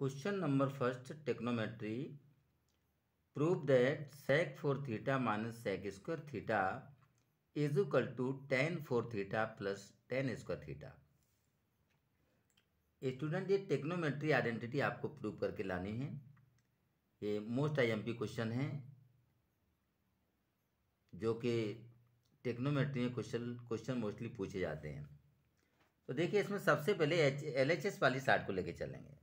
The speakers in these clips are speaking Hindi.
question number first trigonometry prove that sec four theta minus sec square theta is equal to tan four theta plus tan square theta student ये टेक्नोमेट्री आइडेंटिटी आपको प्रूव करके लानी है ये मोस्ट आईएमपी क्वेश्चन है जो कि टेक्नोमेट्री में क्वेश्चन क्वेश्चन मोस्टली पूछे जाते हैं तो देखिए इसमें सबसे पहले एच एल एच एस वाली साइड को लेके चलेंगे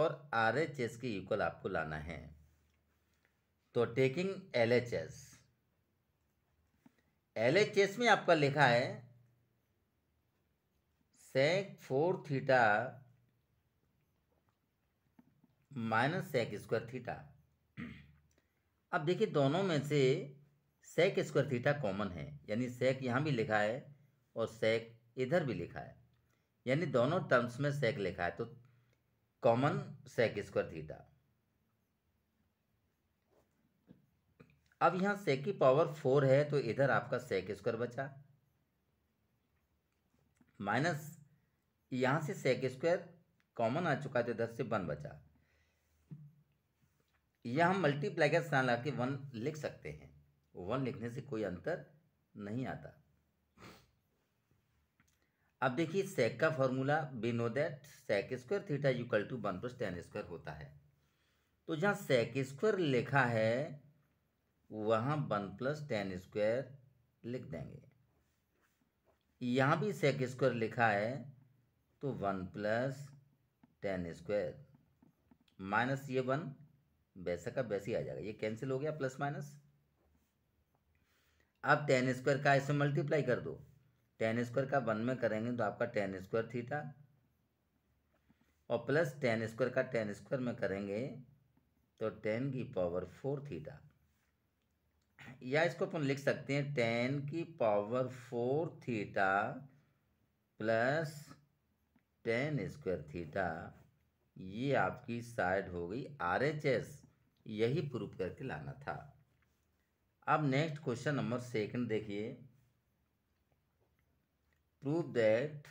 और आर एच एस के इक्वल आपको लाना है तो taking L H S L H S में आपका लिखा है sec four theta minus sec square theta अब देखिए दोनों में से सेक स्क्वायर थीटा कॉमन है यानी सेक यहाँ भी लिखा है और सेक इधर भी लिखा है यानी दोनों टर्म्स में सेक लिखा है तो कॉमन सेक स्क्वायर थीटा अब यहां सेक की पावर फोर है तो इधर आपका सेक स्क्वायर बचा माइनस यहां से सेक स्क्वायर कॉमन आ चुका है तो इधर से वन बचा यह हम मल्टीप्लाई का स्थान लगा के वन लिख सकते हैं वन लिखने से कोई अंतर नहीं आता अब देखिए सेक का फॉर्मूला बिनो know that sec square theta equal to one plus tan square होता है तो जहाँ सेक स्क्वायर लिखा है वहाँ वन प्लस टेन स्क्वायर लिख देंगे यहाँ भी सेक स्क्वायर लिखा है तो one plus tan square minus ये वन वैसा का वैसे ही आ जाएगा ये कैंसिल हो गया प्लस माइनस अब टेन स्क्वायर का इसमें मल्टीप्लाई कर दो टेन स्क्वायर का वन में करेंगे तो आपका टेन स्क्वायर थीटा और प्लस टेन स्क्वायर का टेन स्क्वायर में करेंगे तो टेन की पावर फोर थीटा या इसको अपन लिख सकते हैं टेन की power four theta plus tan square theta ये आपकी साइड हो गई आर एच एस यही प्रूफ करके लाना था अब नेक्स्ट क्वेश्चन नंबर सेकंड देखिए prove that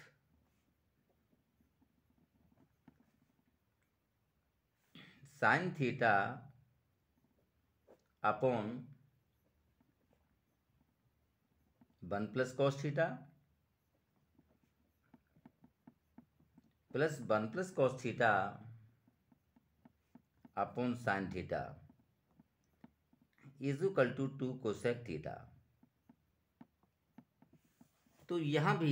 sin theta upon 1 plus cos theta plus 1 plus cos theta upon sin theta is equal to 2 cosec theta तो यहाँ भी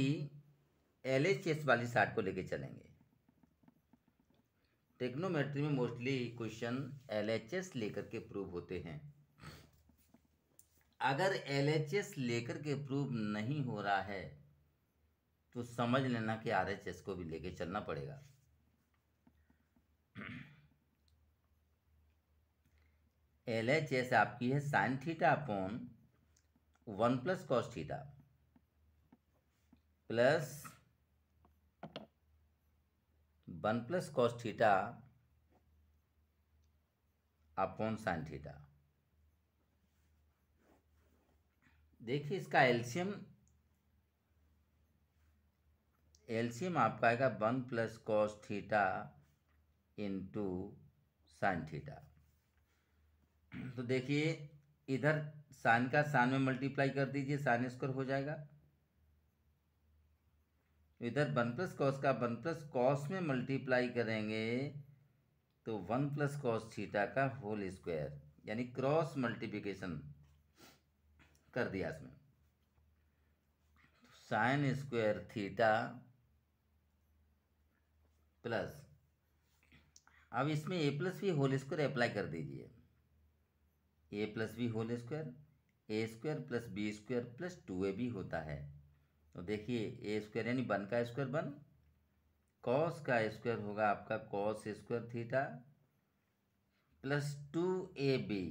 एल वाली साइड को लेके चलेंगे टेक्नोमेट्री में मोस्टली क्वेश्चन एल लेकर के प्रूव होते हैं अगर एल लेकर के प्रूव नहीं हो रहा है तो समझ लेना कि आर को भी लेके चलना पड़ेगा एल आपकी है sine theta upon one plus cos theta plus one plus cos theta upon sine theta देखिए इसका एल्शियम एल्शियम आपका आएगा one plus cos theta into sine theta तो देखिए इधर साइन का साइन में मल्टीप्लाई कर दीजिए साइन स्क्वायर हो जाएगा इधर वन प्लस कॉस का वन प्लस कॉस में मल्टीप्लाई करेंगे तो वन प्लस कॉस थीटा का होल स्क्वायर यानी क्रॉस मल्टीप्लिकेशन कर दिया इसमें साइन स्क्वायर थीटा प्लस अब इसमें a plus b whole square apply कर दीजिए a plus b whole square a square plus b square plus two a b होता है तो देखिए ए स्क्वायर यानी वन का स्क्वायर वन कॉस का स्क्वायर होगा आपका cos square theta plus two a b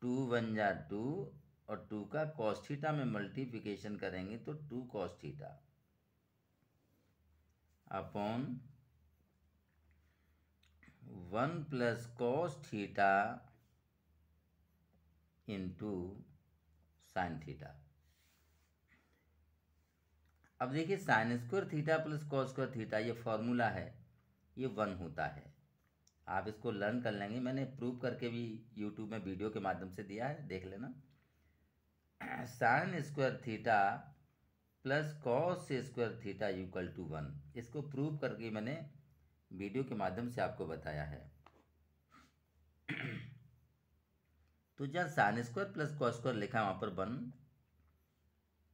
two one जा टू और टू का कॉस थीटा में मल्टीप्लिकेशन करेंगे तो two cos theta upon one plus cos theta into sine theta अब देखिए sine square theta plus cos square theta ये फॉर्मूला है ये वन होता है आप इसको लर्न कर लेंगे मैंने प्रूव करके भी यूट्यूब में वीडियो के माध्यम से दिया है देख लेना sine square theta plus cos square theta equal to one इसको प्रूव करके मैंने वीडियो के माध्यम से आपको बताया है तो जहाँ sine square plus cos square लिखा है वहाँ पर वन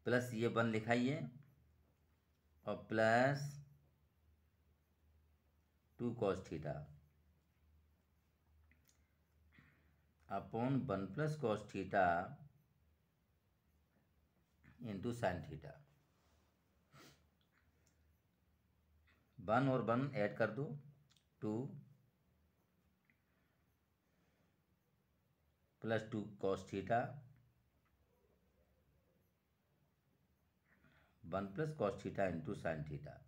प्लस ये वन लिखाइए और plus two cos theta upon one plus cos theta into sine theta one और वन ऐड कर दो two plus two cos theta one plus cos theta into sine theta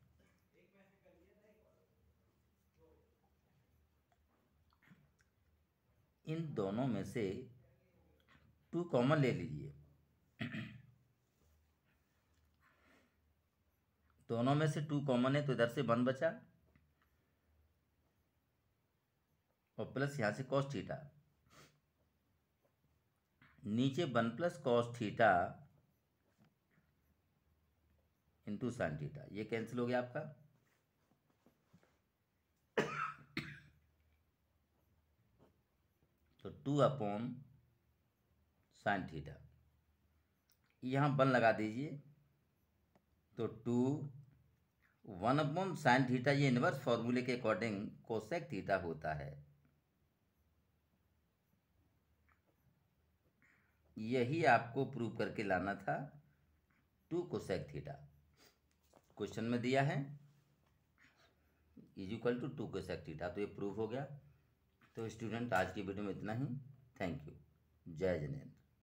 इन दोनों में से टू कॉमन ले लीजिए दोनों में से टू कॉमन है तो इधर से वन बचा और प्लस यहां से कॉस थीटा नीचे one plus cos theta into sine theta ये कैंसिल हो गया आपका तो टू अपॉन साइन थीटा यहां वन लगा दीजिए तो two one upon sine theta ये इनवर्स फॉर्मूले के अकॉर्डिंग कोसेक थीटा होता है यही आपको प्रूव करके लाना था टू कोसेक थीटा क्वेश्चन में दिया है इज इक्वल टू टू के सेक थीटा तो ये प्रूफ हो गया तो स्टूडेंट आज की वीडियो में इतना ही थैंक यू जय जिनेन्द्र